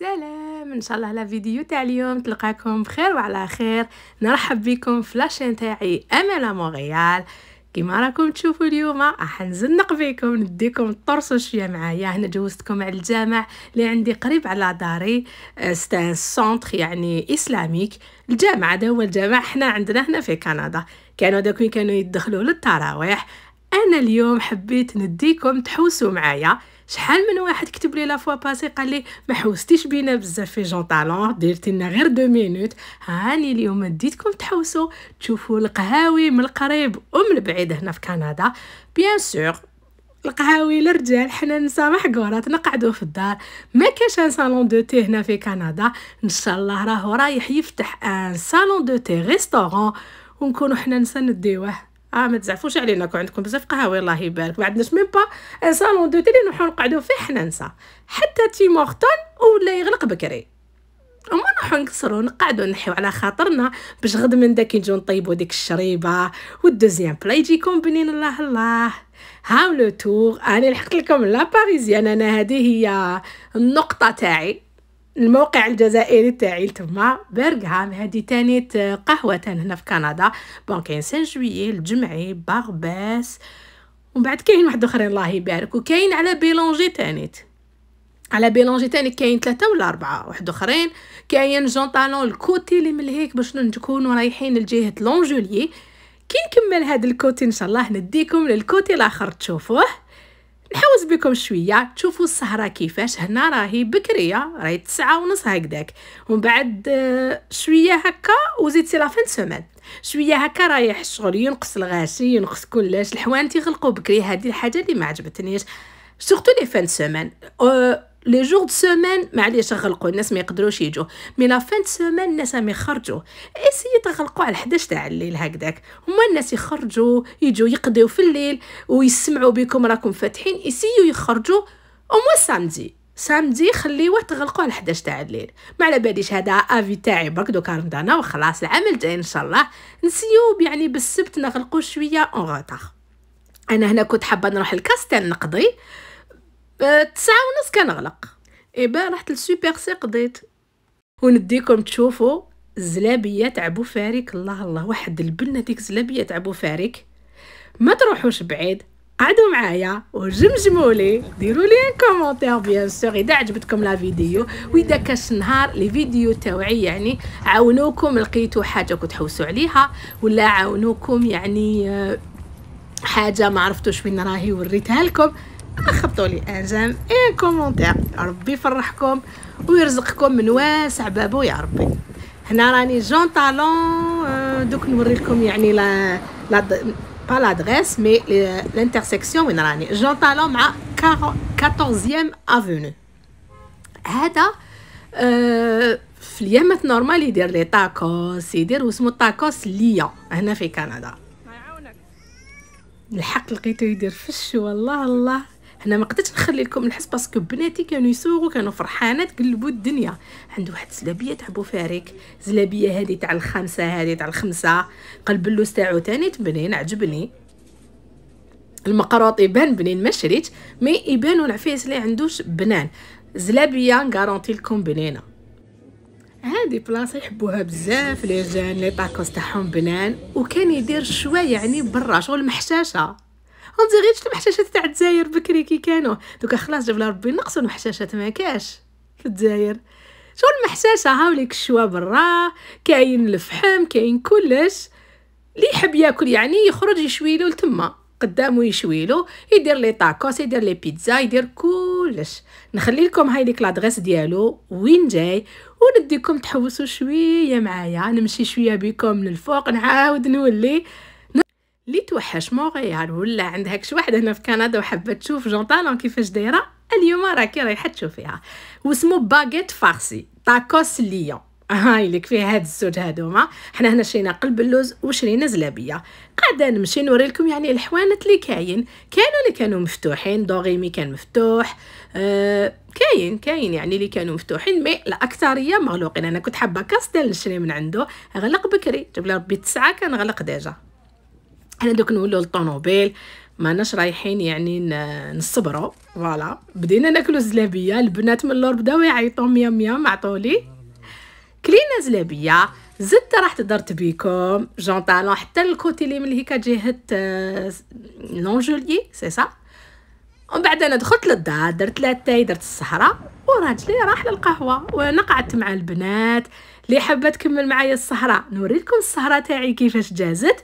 سلام ان شاء الله على فيديو تاع اليوم تلقاكم بخير وعلى خير نرحب بكم في لاشين تاعي امل مونغيال كيما راكم تشوفوا اليوم راح نزنق بكم نديكم طرسوا شويه معايا هنا جوزتكم على الجامع اللي عندي قريب على داري ستان آه، سونتر يعني اسلاميك الجامع هذا هو الجامع حنا عندنا هنا في كندا كانوا داك كانوا يدخلوا للتراويح انا اليوم حبيت نديكم تحوسوا معايا شحال من واحد كتب لي لا فوا باسي قال لي ما حوستيش بينا بزاف في جون طالون ديرتي لنا غير دو مينوت هاني اليوم ديتكم تحوسوا تشوفوا القهاوي من القريب ومن البعيد هنا في كندا بيان سور القهاوي للرجال حنا نسامح قورات نقعدو في الدار ما كاش صالون دو تي هنا في كندا ان شاء الله راهو رايح يفتح ان صالون دو تي ريستورون ونكونو حنا نسا نديوه اه ما تزعفوش علينا كون عندكم بزاف قهاوي الله يبارك ما عندناش ميم با ان صالون دو تيلي نروحو نقعدو فيه حنا نسا حتى تيمورتون ولا يغلق بكري وما نروحو نكسرو نقعدو نحيو على خاطرنا باش غد من داك نجو نطيبو ديك الشريبه والدوزيام بلا يجيكم بنين الله الله هاو لو تور انا لحقت لكم لا باريزيان انا هذه هي النقطه تاعي الموقع الجزائري تاعي تما برغهام هادي تانيت آه، قهوة هنا في كندا بون كاين سان جويي الجمعي باغباس ومن بعد كاين واحد اخرين الله يبارك وكاين على بيلونجي تانيت على بيلونجي تاني كاين ثلاثة ولا أربعة واحد أخرين كاين جون طالون الكوتي اللي من هيك باش نكونوا رايحين لجهة لونجولي كي نكمل هاد الكوتي إن شاء الله نديكم للكوتي الآخر تشوفوه نحوز بكم شويه تشوفوا السهره كيفاش هنا راهي بكريه راهي تسعة ونص هكذاك ومن بعد آه، شويه هكا وزيدتي لا فين سومان شويه هكا رايح الشغل ينقص الغاشي ينقص كلش الحوانت يغلقوا بكري هذه الحاجه اللي ما عجبتنيش سورتو لي فان سومان أه لي جور دو سومان معليش غلقوا الناس ما يقدروش يجوا مي لا فان دو سومان الناس ما يخرجوا سي تغلقوا على 11 تاع الليل هكذاك هما الناس يخرجوا يجوا يقضيو في الليل ويسمعوا بكم راكم فاتحين سي يخرجوا او مو سامدي سامدي خليوه تغلقوا على 11 تاع الليل ما على باليش هذا افي تاعي برك دوكا رمضان وخلاص العام الجاي ان شاء الله نسيو يعني بالسبت نغلقوا شويه اون غوتار انا هنا كنت حابه نروح لكاستيل نقضي تسعة ونص كنغلق ايبا رحت للسوبر سي قضيت ونديكم تشوفوا الزلابيه تاع فارك الله الله واحد البنه ديك الزلابيه تاع فارك ما تروحوش بعيد قعدوا معايا وجمجموا لي ديروا لي ان كومونتير بيان سور اذا عجبتكم لا فيديو واذا كاش نهار لي فيديو تاوعي يعني عاونوكم لقيتوا حاجه كنت تحوسوا عليها ولا عاونوكم يعني آه، حاجه ما عرفتوش وين راهي وريتها لكم خبطوا لي ان جام ان إيه كومونتير ربي يفرحكم ويرزقكم من واسع بابو يا ربي هنا راني جون طالون آه، دوك نوري لكم يعني لا لا با لادريس مي لانترسيكسيون وين راني جون طالون مع 14 افوني هذا آه، في اليامات نورمال يدير لي تاكوس يدير واسمو تاكوس ليا هنا في كندا الحق لقيتو يدير فش والله الله هنا ما قدرتش نخلي لكم الحس باسكو بناتي كانوا يسوقوا كانوا فرحانات قلبوا الدنيا عنده واحد زلابيه تاع فارك زلابيه هذه تاع الخمسه هذه تاع الخمسه قلب اللوز تاعو تاني تبنين عجبني المقراط يبان بنين ما شريت مي يبانو العفيس اللي عندوش بنان زلابيه غارونتي لكم بنينه هذه بلاصه يحبوها بزاف لي جان لي طاكوس تاعهم بنان وكان يدير شويه يعني برا شغل محشاشه اون ديغي شفت المحشاشات تاع الجزاير بكري كي كانوا دوكا خلاص جاب لها ربي نقصوا المحشاشات ما كاش في الجزاير شغل المحشاشة هاولي الشوا برا كاين الفحم كاين كلش لي يحب ياكل يعني يخرج يشويلو لتما قدامو يشويلو يدير لي طاكوس يدير لي بيتزا يدير كلش نخلي لكم هاي ليك لادريس ديالو وين جاي ونديكم تحوسوا شويه معايا نمشي شويه بكم للفوق نعاود نولي اللي توحش مونريال ولا عندها كش واحد هنا في كندا وحابة تشوف جون طالون كيفاش دايرة اليوم راكي رايحة تشوفيها واسمو باغيت فارسي تاكوس ليون هاي اللي فيه هاد الزوج هادوما حنا هنا شرينا قلب اللوز وشرينا زلابيه قاعده نمشي نوريلكم يعني الحوانت اللي كاين كانوا اللي كانوا مفتوحين دوغيمي كان مفتوح أه، كاين كاين يعني اللي كانوا مفتوحين مي الاكثريه مغلوقين انا كنت حابه كاستيل نشري من عنده غلق بكري جاب لي ربي 9 كان غلق ديجا حنا دوك نولو للطوموبيل ماناش رايحين يعني نصبروا فوالا بدينا ناكلو زلابيه البنات من اللور بداو يعيطوا ميا ميا معطولي كلينا زلابيه زدت راح درت بيكم جون طالون حتى الكوتي اللي من هيك جهه آه، لونجولي سي سا ومن بعد انا دخلت للدار درت لاتاي درت الصحراء وراجلي راح للقهوه وانا قعدت مع البنات اللي حابه تكمل معايا الصحراء نوريكم الصحراء تاعي كيفاش جازت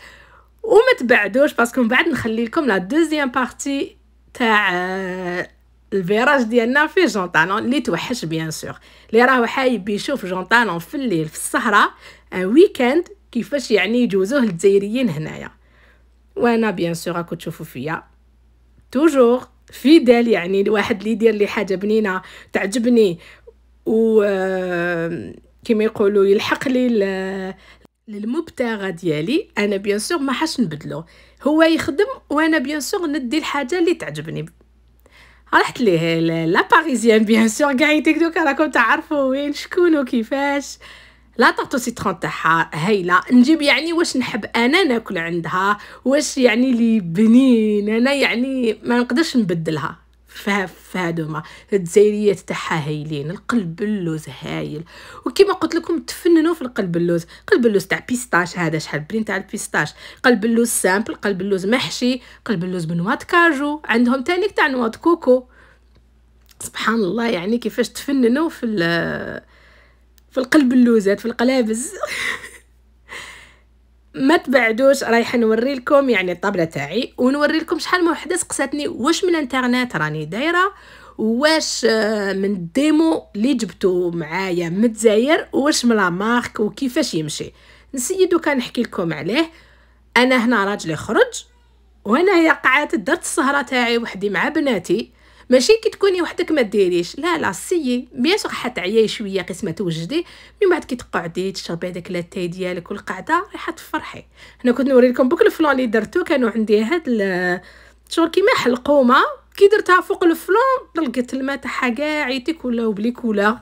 وما تبعدوش باسكو من بعد نخلي لكم لا دوزيام بارتي تاع آه، الفيراج ديالنا في جونطالون اللي توحش بيان سور اللي راهو حايب يشوف جونطالون في الليل في الصحراء ان آه، ويكاند كيفاش يعني يجوزوه الجزائريين هنايا وانا بيان سور راكم تشوفوا فيا توجور فيدال يعني الواحد اللي يدير لي حاجه بنينه تعجبني و آه، كما يقولوا يلحق لي للمبتغى ديالي انا بيان سور ما حاش نبدلو هو يخدم وانا بيان سور ندي الحاجه اللي تعجبني رحت ليه لا باريزيان بيان سور كاع يديك دوكا راكم تعرفوا وين شكون وكيفاش لا طاطو سيترون تاعها هايله نجيب يعني واش نحب انا ناكل عندها واش يعني لي بنين انا يعني ما نقدرش نبدلها فهادوما الجزائريات تاعها هايلين القلب اللوز هايل وكما قلت لكم تفننوا في القلب اللوز قلب اللوز تاع بيستاش هذا شحال برين تاع البيستاش قلب اللوز سامبل قلب اللوز محشي قلب اللوز بنوات كاجو عندهم تانيك تاع نوات كوكو سبحان الله يعني كيفاش تفننوا في في القلب اللوزات في القلابز ما تبعدوش رايحه نوري لكم يعني الطابله تاعي ونوري لكم شحال من وحده سقساتني واش من الانترنت راني دايره واش آه، من الديمو اللي جبتو معايا من الجزائر واش من لا مارك وكيفاش يمشي نسيدو كنحكي لكم عليه انا هنا راجلي خرج وهنا هي قعدت درت السهره تاعي وحدي مع بناتي ماشي كي تكوني وحدك ما ديريش لا لا سيي بيان سور حتعياي شويه قسمه توجدي من بعد كي تقعدي تشربي هذاك لاتاي ديالك والقعده راح تفرحي هنا كنت نوري لكم بوك الفلون اللي درتو كانوا عندي هاد شغل كيما حلقومه كي درتها فوق الفلون طلقت الماء تاعها كاع عيتي كولا وبلي كولا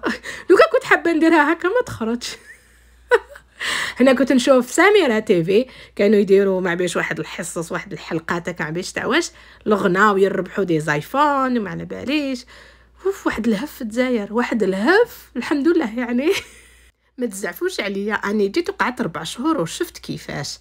لو كنت حابه نديرها هكا ما تخرجش هنا كنت نشوف سميرة تيفي كانوا يديروا مع بيش واحد الحصص واحد الحلقات تاع بيش تعواش لغنا ويربحوا دي زايفون ومعنا باليش اوف واحد الهف تزاير واحد الهف الحمد لله يعني ما تزعفوش عليا اني جيت وقعدت ربع شهور وشفت كيفاش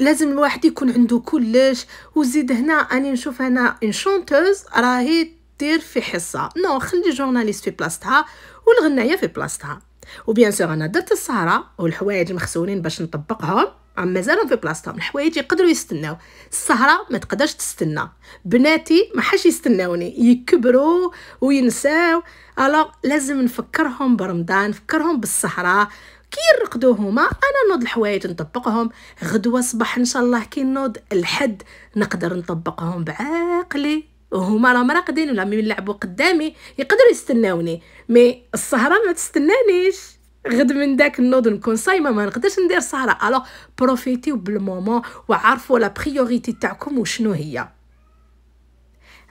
لازم الواحد يكون عنده كلش وزيد هنا اني نشوف هنا ان شونتوز راهي دير في حصه نو خلي جورناليست في بلاصتها والغنايه في بلاصتها وبيان سور انا درت السهره والحوايج مخسونين باش نطبقهم مازالهم في بلاصتهم الحوايج يقدروا يستناو السهره ما تقدرش تستنى بناتي ما حاش يستناوني يكبروا وينساو الوغ لازم نفكرهم برمضان نفكرهم بالسهره كي يرقدو هما انا نوض الحوايج نطبقهم غدوه صباح ان شاء الله كي نوض الحد نقدر نطبقهم بعقلي هما راهم راقدين ولا مين يلعبوا قدامي يقدروا يستناوني مي السهره ما تستنانيش غد من داك النود نكون صايمه ما نقدرش ندير سهره الو بروفيتيو بالمومون وعرفوا لا بريوريتي تاعكم وشنو هي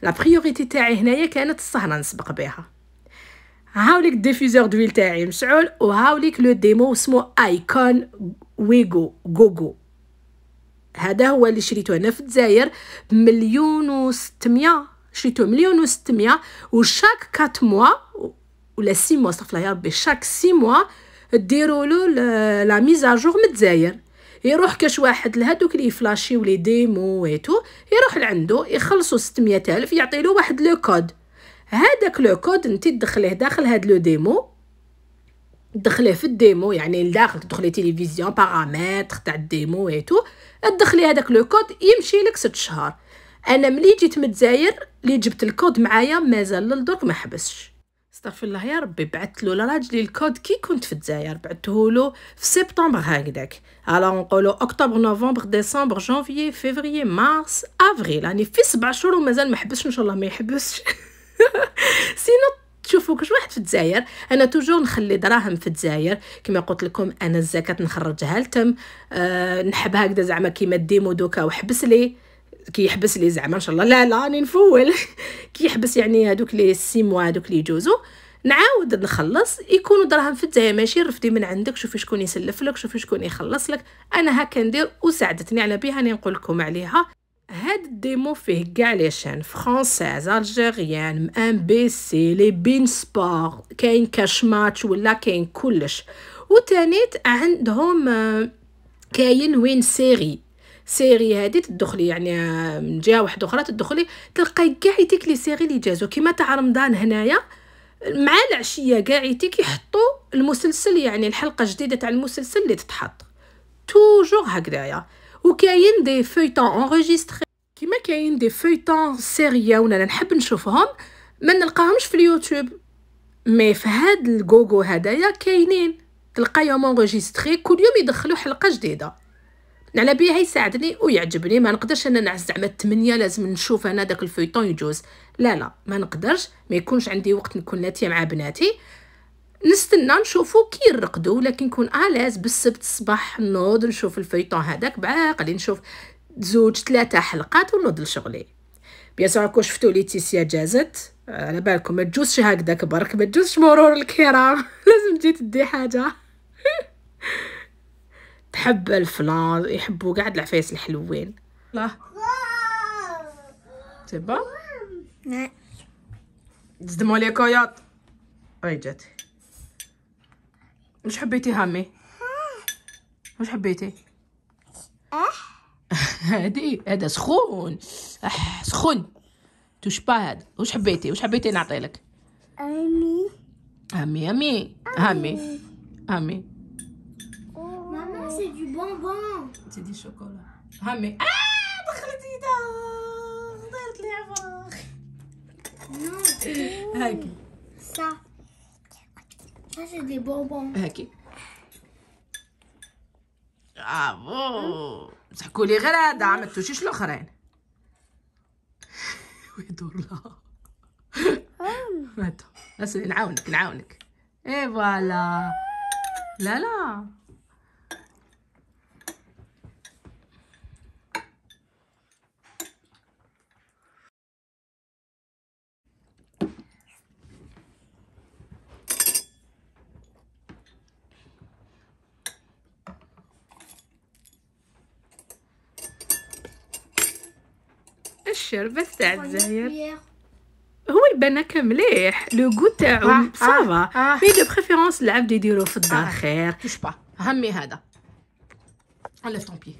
لا بريوريتي تاعي هنايا كانت السهره نسبق بها هاوليك ديفيزور دويل تاعي مشعول وهاوليك لو ديمو اسمو ايكون ويغو جوجو هذا هو اللي شريته هنا في الجزائر مليون 600 شريتو مليون و و وشاك كات موا ولا سي موا استغفر الله يا ربي شاك سي موا ديروا له لا ميزاجور متزاير يروح كاش واحد لهادوك لي فلاشي ولي ديمو ويتو يروح لعندو يخلصو ستمية الف يعطيلو واحد لو كود هذاك لو كود انت تدخليه داخل هاد لو ديمو دخليه في الديمو يعني لداخل تدخلي تيليفزيون باغامتر تاع الديمو ايتو تدخلي هذاك لو كود يمشي لك 6 شهور انا ملي جيت من الجزائر اللي جبت الكود معايا مازال للدرك ما حبسش استغفر الله يا ربي بعثت له لراجلي الكود كي كنت في الجزائر بعثته له في سبتمبر هكذاك الوغ نقولوا اكتوبر نوفمبر ديسمبر جانفي فيفري مارس افريل راني يعني في سبع شهور ومازال ما حبسش ان شاء الله ما يحبسش سينو تشوفوا كش واحد في الجزائر انا توجور نخلي دراهم في الجزائر كما قلت لكم انا الزكاه نخرجها لتم أه نحب هكذا زعما كيما ديمو دوكا وحبس لي كيحبس لي زعما ان شاء الله لا لا راني نفول كيحبس يعني هذوك لي سي موا هذوك لي جوزو نعاود نخلص يكونوا دراهم في الدايه ماشي رفدي من عندك شوفي شكون يسلف لك شوفي شكون يخلص لك انا هكا ندير وساعدتني على بها راني نقول لكم عليها هاد الديمو فيه كاع لي شان فرونسيز الجيريان ام بي سي لي بين سبور كاين كاش ماتش ولا كاين كلش وتانيت عندهم آه، كاين وين سيري سيري هادي تدخلي يعني من جهه واحده اخرى تدخلي تلقاي كاع يتيك لي سيري لي جازو كيما تاع رمضان هنايا مع العشيه كاع يتيك يحطوا المسلسل يعني الحلقه الجديده تاع المسلسل اللي تتحط توجور هكذايا وكاين دي فويتون انريجستري كيما كاين دي فويتون سيريا وانا نحب نشوفهم ما نلقاهمش في اليوتيوب مي في هاد الجوجو هدايا كاينين تلقايهم انريجستري كل يوم يدخلوا حلقه جديده على بيها يساعدني ويعجبني ما نقدرش انا نعس زعما 8 لازم نشوف انا داك الفيطون يجوز لا لا ما نقدرش ما يكونش عندي وقت نكون ناتيه مع بناتي نستنى نشوفو كي يرقدوا لكن نكون الاز بالسبت الصباح نوض نشوف الفيطون هذاك بعاقلي نشوف زوج ثلاثه حلقات ونوض لشغلي بيان سور كون شفتوا ليتيسيا جازت على بالكم ما تجوزش هكذا برك ما تجوزش مرور الكرام لازم تجي تدي حاجه تحب الفلان يحبوا كاع العفايس الحلوين لا تبا بون زدموا لي كويات هاي جات واش حبيتي هامي واش حبيتي هادي إيه. هذا سخون اح سخون با هاد واش حبيتي واش حبيتي نعطيلك امي امي امي امي امي بونبون انت دي ها مي اه دخلت ايدها دارت لي عفاخ هاكي سا هاكي دي بونبون هاكي برافو تحكوا لي غير هذا ما تشوشيش الاخرين ويدور لها هاتو نعاونك نعاونك اي فوالا لا لا بس تاع الجزائر هو البناكه مليح لو كو تاعو آه، آه، صافا آه. مي دو بريفيرونس العبد يديرو في الدار خير توش با همي هذا على طومبي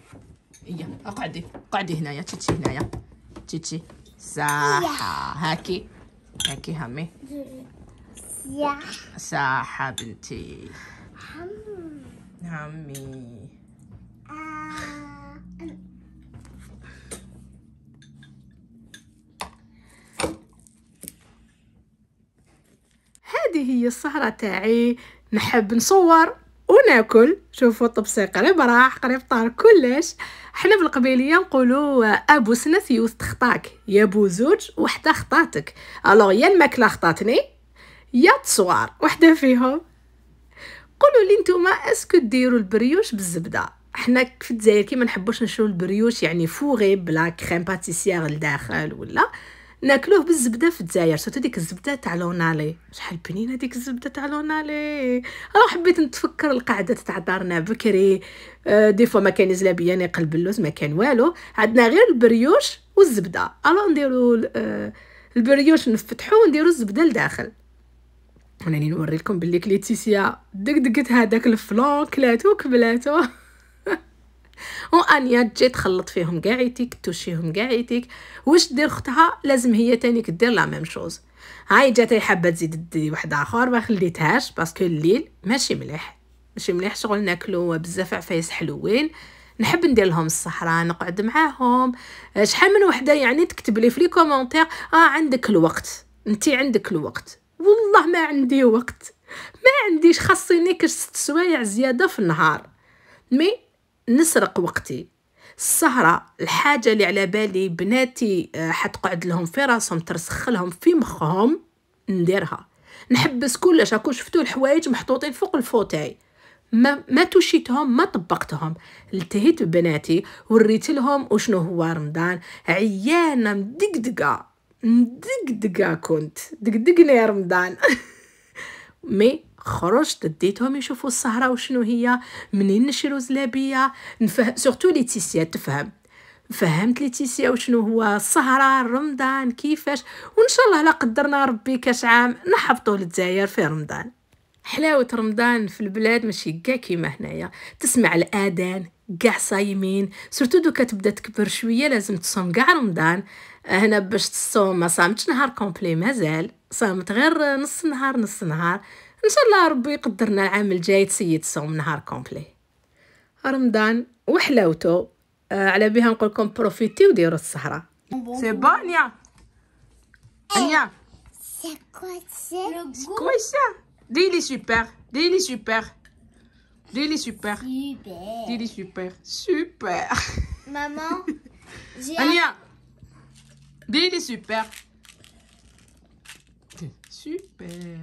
هي اقعدي اقعدي هنايا تيتي هنايا تيتي صح هاكي هاكي همي صح بنتي همي هذه هي السهرة تاعي نحب نصور وناكل شوفوا الطبسيق قريب راح قريب طار كلش حنا بالقبيليه نقولوا ابو سنه يوث خطاك يا بو زوج وحده خطاتك الوغ يا الماكله خطاتني يا تصوار وحده فيهم قولوا لي نتوما اسكو ديروا البريوش بالزبده حنا في الجزائر كي ما نحبوش نشرو البريوش يعني فوغي بلا كريم باتيسيير لداخل ولا ناكلوه بالزبده في الجزائر سورتو ديك الزبده تاع لونالي شحال بنينه ديك الزبده تاع لونالي راه حبيت نتفكر القعده تاع دارنا بكري آه، دي فوا ما كان زلابيا قلب اللوز ما كان والو عندنا غير البريوش والزبده الو نديرو آه، البريوش نفتحو ونديرو الزبده لداخل وانا نوري بلي كليتيسيا كليتيسيا دقدقت هذاك الفلون كلاتو كبلاتو وانيا تجي تخلط فيهم كاع يديك توشيهم كاع يديك واش دير اختها لازم هي تانيك دير لا ميم شوز هاي جات حابه تزيد دي واحد اخر ما خليتهاش باسكو الليل ماشي مليح ماشي مليح شغل ناكلو بزاف عفايس حلوين نحب ندير لهم الصحراء نقعد معاهم شحال من وحده يعني تكتب لي في لي كومونتير اه عندك الوقت انت عندك الوقت والله ما عندي وقت ما عنديش خاصني كش ست سوايع زياده في النهار مي نسرق وقتي السهرة الحاجة اللي على بالي بناتي آه، حتقعد لهم في راسهم ترسخ لهم في مخهم نديرها نحبس كلش هاكو شفتو الحوايج محطوطين فوق الفوتاي ما ما توشيتهم ما طبقتهم التهيت ببناتي وريت لهم وشنو هو رمضان عيانه مدقدقه مدقدقه كنت دقدقني رمضان مي خرجت ديتهم يشوفوا السهره وشنو هي منين نشرو زلابيه نفهم سورتو ليتيسيا تفهم فهمت ليتيسيا وشنو هو السهره رمضان كيفاش وان شاء الله لا قدرنا ربي كاش عام نحبطوا للجزائر في رمضان حلاوه رمضان في البلاد ماشي كاع كيما هنايا تسمع الاذان كاع صايمين سورتو دوكا تبدا تكبر شويه لازم تصوم كاع رمضان هنا باش تصوم ما صامتش نهار كومبلي مازال صامت غير نص نهار نص نهار ان شاء الله ربي يقدرنا العام الجاي تسيد من نهار كومبلي رمضان وحلاوته آه على بها نقول لكم بروفيتي وديروا السهره سي بون يا انيا سي كوا ديلي سوبر ديلي سوبر ديلي سوبر ديلي سوبر سوبر ماما انيا ديلي سوبر سوبر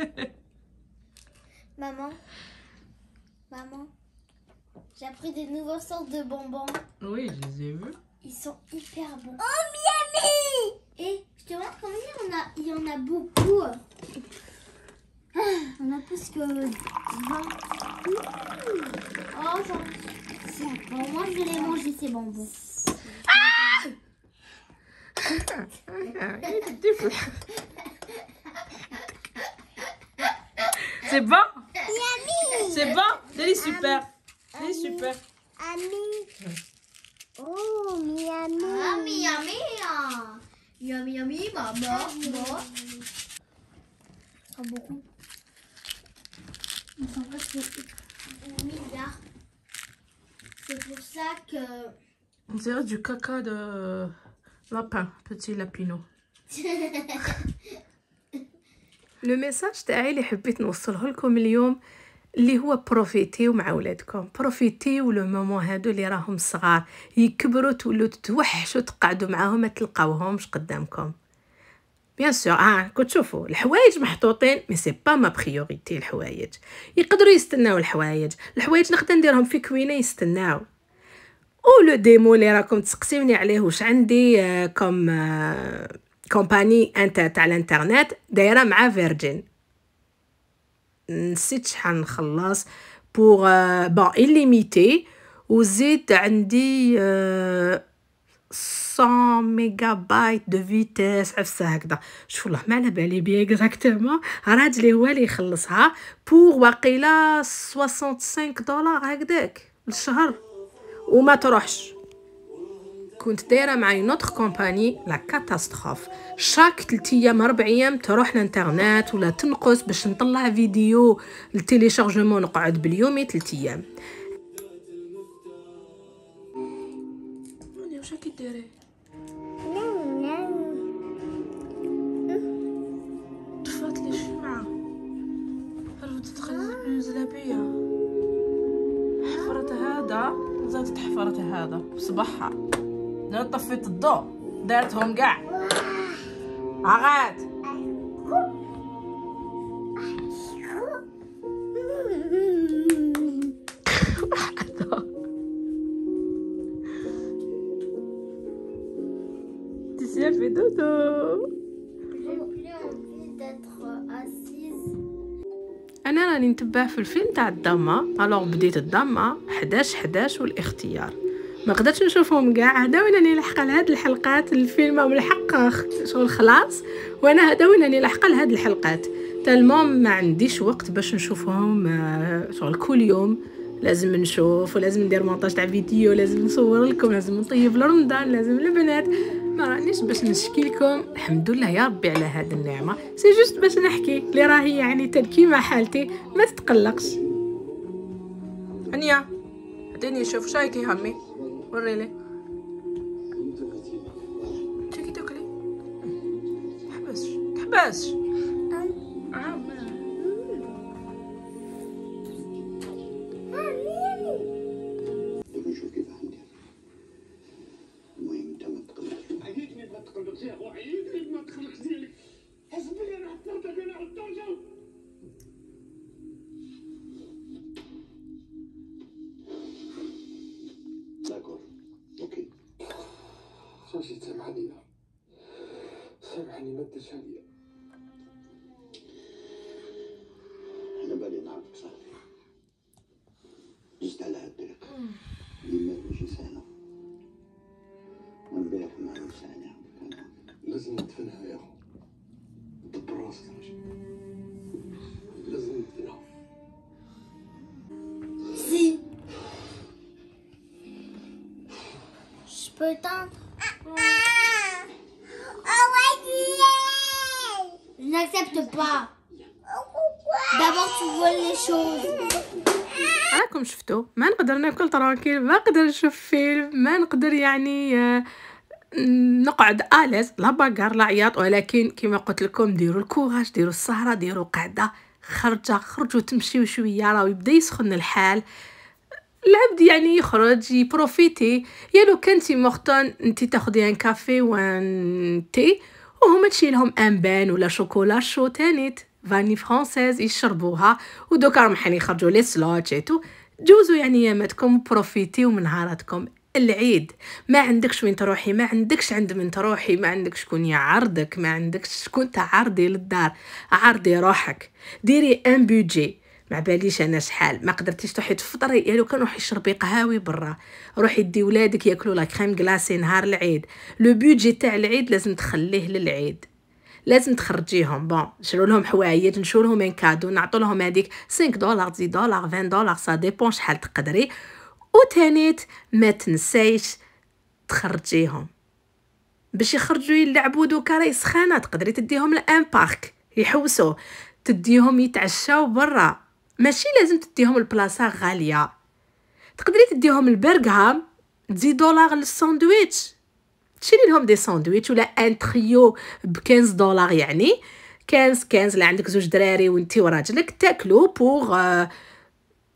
Maman, maman, j'ai appris des nouvelles sortes de bonbons. Oui, je les ai vus. Ils sont hyper bons. Oh, Miami Et je te montre combien il y en a, il y en a beaucoup. on ah, a plus que 20. Oh, ça... moi, je vais les manger, ces bonbons. Ah, ah C'est bon C'est bon C'est super. C'est super. Ami. Oh, Miami. Ah, Miami. Ah. Miami, Miami, maman. Maman. beaucoup. On s'en C'est milliard. C'est pour ça que... On dirait du caca de lapin, petit lapino. لو ميساج تاعي اللي حبيت نوصله لكم اليوم اللي هو بروفيتيو مع ولادكم بروفيتيو لو مومون هادو اللي راهم صغار يكبروا تولوا تتوحشوا تقعدوا معاهم ما تلقاوهمش قدامكم بيان سور اه تشوفوا الحوايج محطوطين مي سي با ما بريوريتي الحوايج يقدروا يستناو الحوايج الحوايج نقدر نديرهم في كوينه يستناو او لو ديمو اللي راكم تسقسيوني عليه واش عندي آه كوم آه كومباني انت تاع الانترنت دايره مع فيرجين نسيت شحال نخلص بور بون ليميتي وزيد عندي 100 ميجا بايت دو فيتيس عفسه هكذا شوف الله ما على بالي بيا اكزاكتومون راجلي هو اللي يخلصها بور واقيلا 65 دولار هكذاك للشهر وما تروحش كنت دايره مع نوتر كومباني لا كاتاستروف شاك 3 ايام 4 ايام تروح لانترنت ولا تنقص باش نطلع فيديو شارجمون نقعد باليومي 3 ايام واش حفرت هذا زادت حفرت لو طفيت الضوء دارتهم كاع عاد انا راني نتبع في الفيلم تاع الضمه الوغ بديت الضمه 11 11 والاختيار ما قدرتش نشوفهم كاع هذا وين راني لاحقه لهاد الحلقات الفيلم ملحق شغل خلاص وانا هذا وين راني لاحقه لهاد الحلقات تالمون ما عنديش وقت باش نشوفهم آه، شغل كل يوم لازم نشوف ولازم ندير مونتاج تاع فيديو لازم نصور لكم لازم نطيب لرمضان لازم البنات ما رانيش باش نشكي لكم الحمد لله يا ربي على هذه النعمه سي جوست باش نحكي اللي راهي يعني مع حالتي ما تتقلقش انيا عطيني شوف شايكي همي وريلي انت كتاكلي تحبسش تحبسش je n'accepte pas. D'abord, tu voles les choses. راكم شفتوا ما نقدر ناكل ترانكيل ما نقدر نشوف فيلم ما نقدر يعني آه، نقعد اليس آه، لا باكار لا عياط ولكن كما قلت لكم ديروا الكوراج ديروا السهره ديروا قعده خرجه خرجوا تمشيو شويه راه يبدا يسخن الحال العبد يعني يخرج يبروفيتي يا لو كنتي مغتون انتي تاخدي ان كافي وان تي وهما تشي لهم انبان ولا شوكولا شو تانيت فاني فرونسيز يشربوها ودوكا راهم حالين يخرجوا لي سلوتش ايتو جوزو يعني ياماتكم بروفيتيو من نهاراتكم العيد ما عندكش وين تروحي ما عندكش عند من تروحي ما عندكش شكون يعرضك ما عندكش شكون تعرضي للدار عرضي روحك ديري ان بودجي ما باليش انا شحال ما قدرتيش تروحي تفطري يا لو كان روحي شربي قهاوي برا روحي دي ولادك ياكلوا لا كريم كلاصي نهار العيد لو بيدجي تاع العيد لازم تخليه للعيد لازم تخرجيهم بون شرو لهم حوايج نشرو لهم ان كادو نعطو لهم هذيك 5 دولار 10 دولار 20 دولار سا ديبون شحال تقدري وتانيت ما تنسايش تخرجيهم باش يخرجوا يلعبوا دوكا راهي سخانه تقدري تديهم لان بارك يحوسوا تديهم يتعشاو برا ماشي لازم تديهم البلاصه غاليه تقدري تديهم البرغام تزيد دولار للساندويتش تشري لهم دي ساندويتش ولا ان تريو ب 15 دولار يعني 15 15 لا عندك زوج دراري وانت وراجلك تاكلو بوغ آه،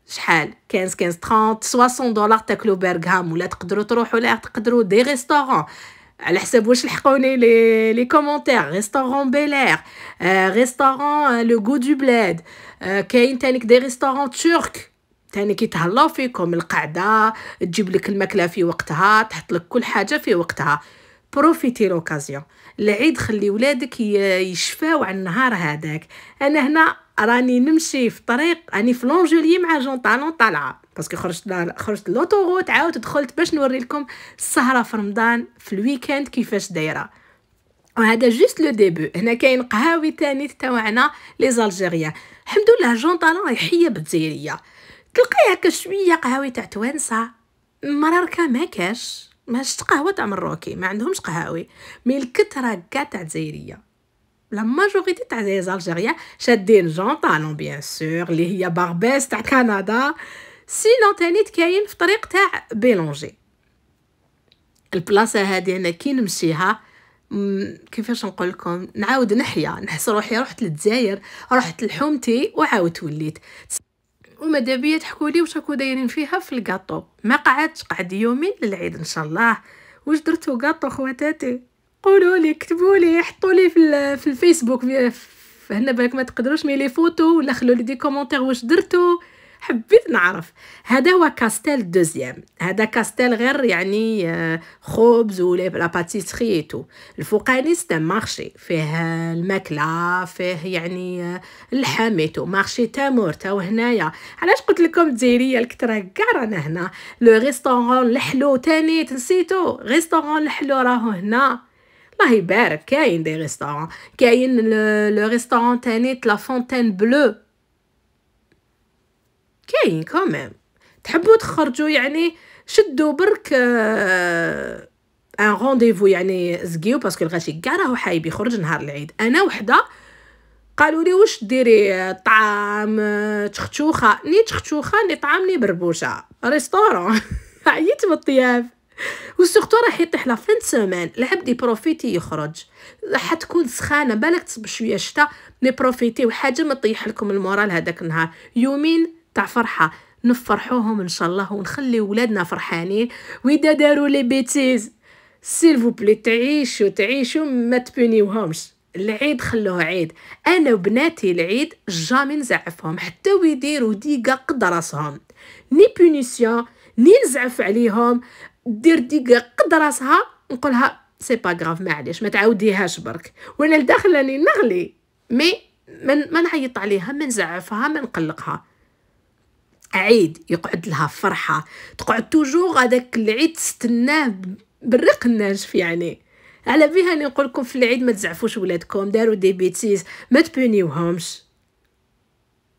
شحال 15 15 30 60 دولار تاكلو برغام ولا تقدروا تروحوا لا تقدروا دي ريستورون على حساب واش لحقوني لي لي كومونتير ريستوران بيلير ريستوران لو غو دو بلاد كاين تانيك دي ريستوران ترك تاني كيتهلاو فيكم القعده تجيب لك الماكله في وقتها تحط لك كل حاجه في وقتها بروفيتي لوكازيون العيد خلي ولادك يشفاو على النهار هذاك انا هنا راني نمشي في طريق راني في لونجولي مع جون طالون طالعه باسكو خرجت لا خرجت لوطوغوت عاود دخلت باش نوري لكم السهره في رمضان في الويكاند كيفاش دايره وهذا جوست لو ديبو هنا كاين قهاوي تاني تاعنا لي زالجيريان الحمد لله جون طالون يحيه بالجزائريه تلقاي هكا شويه قهاوي تاع توانسه مراركه ما كاش ماش قهوه تاع مروكي ما عندهمش قهاوي مي الكثره كاع تاع الجزائريه لا ماجوريتي تاع لي زالجيريان شادين جون طالون بيان سور اللي هي باربيس تاع كندا سينو تاني كاين في طريق تاع بيلونجي البلاصه هذه انا كي نمشيها كيفاش نقول لكم نعاود نحيا نحس روحي رحت للجزائر رحت لحومتي وعاود وليت ومدابية تحكوا لي واش راكو دايرين فيها في الكاطو ما قعدتش قعد يومين للعيد ان شاء الله واش درتو كاطو خواتاتي قولوا لي كتبوا لي حطوا لي في, في الفيسبوك هنا بالك ما تقدروش مي لي فوتو ولا خلوا لي دي كومونتير واش درتو حبيت نعرف هذا هو كاستيل دوزيام هذا كاستيل غير يعني آه، خبز ولا لاباتيسري تو الفوقاني سي مارشي فيه الماكله فيه يعني آه، اللحم تو مارشي تامور تاو هنايا علاش قلت لكم الجزائريه الكثره كاع رانا هنا لو ريستورون الحلو تاني نسيتو ريستورون الحلو راهو هنا الله يبارك كاين دي ريستورون كاين لو ريستورون تاني لا فونتين بلو كاين كمان تحبوا تخرجوا يعني شدوا برك ان آه، رونديفو يعني زقيو باسكو الغاشي كاع راهو حايب يخرج نهار العيد انا وحده قالوا لي واش ديري آه، طعام آه، تخشوخه ني تخشوخه ني طعام ني بربوشه ريستورون عييت بالطياف و وسورتو راح يطيح لا فين سيمين العبد يبروفيتي يخرج راح تكون سخانه بالك تصب شويه شتا مي بروفيتي وحاجه ما تطيح لكم المورال هذاك النهار يومين تاع فرحه نفرحوهم ان شاء الله ونخلي ولادنا فرحانين واذا داروا لي بيتيز سيل بلي تعيشوا تعيشوا ما تبنيوهمش العيد خلوه عيد انا وبناتي العيد جامي نزعفهم حتى ويديروا ديقه قد راسهم ني بونيسيون ني نزعف عليهم دير ديقه قد راسها نقولها سي با غاف معليش ما تعاوديهاش برك وانا لداخل راني نغلي مي ما نعيط عليها ما نزعفها ما نقلقها عيد يقعد لها فرحه تقعد توجور هذاك العيد تستناه بالرق الناشف يعني على بيها اللي نقول لكم في العيد ما تزعفوش ولادكم داروا دي بيتيز ما تبونيوهمش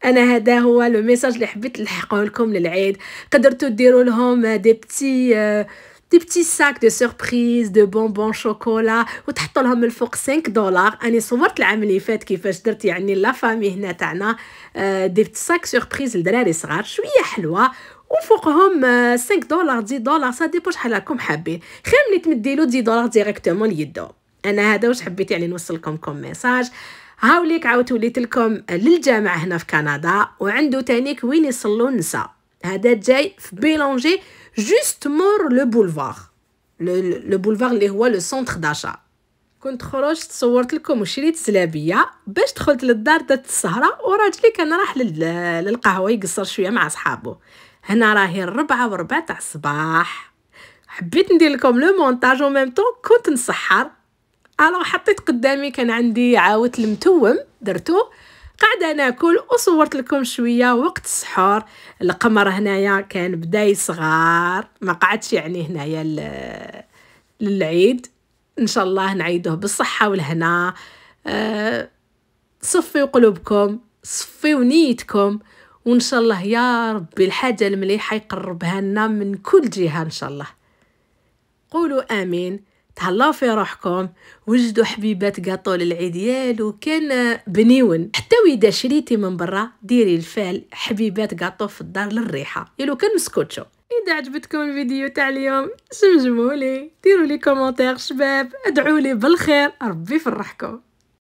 انا هذا هو لو ميساج اللي حبيت نلحقه لكم للعيد قدرتوا ديروا لهم دي بتي آه دي بتي ساك دو سوربريز دو بونبون شوكولا وتحطوا لهم الفوق 5 دولار انا صورت العام اللي فات كيفاش درت يعني لا فامي هنا تاعنا دي بتي ساك سوربريز لدراري صغار شويه حلوه وفوقهم 5 دولار 10 دولار سا ديبو شحال راكم حابين خير ملي تمديلو 10 دولار ديريكتومون ليدو انا هذا واش حبيت يعني نوصلكم كوم ميساج هاوليك عاوت وليت لكم للجامع هنا في كندا وعنده تانيك وين يصلوا النساء هذا جاي في بيلونجي جوست مور لو بولفار لو بولفار اللي هو لو centre داشا كنت خرجت صورت لكم وشريت سلابيه باش دخلت للدار دات السهره وراجلي كان راح للقهوه يقصر شويه مع صحابه هنا راهي الربعة وربعة تاع الصباح حبيت ندير لكم لو مونتاج او ميم كنت نسحر الو حطيت قدامي كان عندي عاوت المتوم درتو قاعده ناكل وصورت لكم شويه وقت السحور القمر هنايا كان بدا صغار ما قعدش يعني هنايا للعيد ان شاء الله نعيدوه بالصحه والهنا أه صفيو قلوبكم صفيو نيتكم وان شاء الله يا ربي الحاجه المليحه يقربها لنا من كل جهه ان شاء الله قولوا امين تهلاو في روحكم وجدوا حبيبات قاطو للعيد ديالو كان بنيون حتى ويدا شريتي من برا ديري الفال حبيبات قاطو في الدار للريحة يلو كان مسكوتشو إذا عجبتكم الفيديو تاع اليوم سمجمولي ديروا لي كومنتير شباب ادعوا لي بالخير ربي يفرحكم